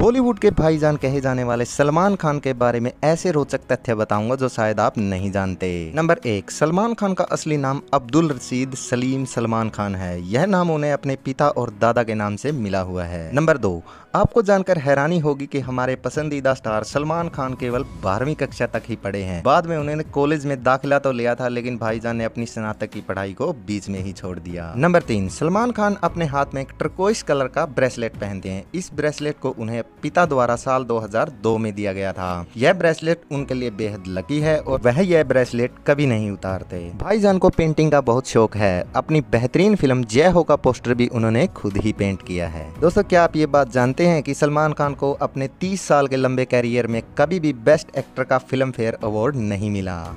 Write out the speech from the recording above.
बॉलीवुड के भाईजान कहे जाने वाले सलमान खान के बारे में ऐसे रोचक तथ्य बताऊंगा जो शायद आप नहीं जानते नंबर एक सलमान खान का असली नाम अब्दुल रशीद सलीम सलमान खान है यह नाम उन्हें अपने पिता और दादा के नाम से मिला हुआ है नंबर दो आपको जानकर हैरानी होगी कि हमारे पसंदीदा स्टार सलमान खान केवल बारहवीं कक्षा तक ही पढ़े हैं बाद में उन्होंने कॉलेज में दाखिला तो लिया था लेकिन भाईजान ने अपनी स्नातक की पढ़ाई को बीच में ही छोड़ दिया नंबर तीन सलमान खान अपने हाथ में एक ट्रकोइस कलर का ब्रेसलेट पहनते हैं इस ब्रेसलेट को उन्हें पिता द्वारा साल 2002 में दिया गया था यह ब्रेसलेट उनके लिए बेहद लकी है और वह यह ब्रेसलेट कभी नहीं उतारते भाईजान को पेंटिंग का बहुत शौक है अपनी बेहतरीन फिल्म जय हो का पोस्टर भी उन्होंने खुद ही पेंट किया है दोस्तों क्या आप ये बात जानते हैं की सलमान खान को अपने तीस साल के लंबे कैरियर में कभी भी बेस्ट एक्टर का फिल्म फेयर अवार्ड नहीं मिला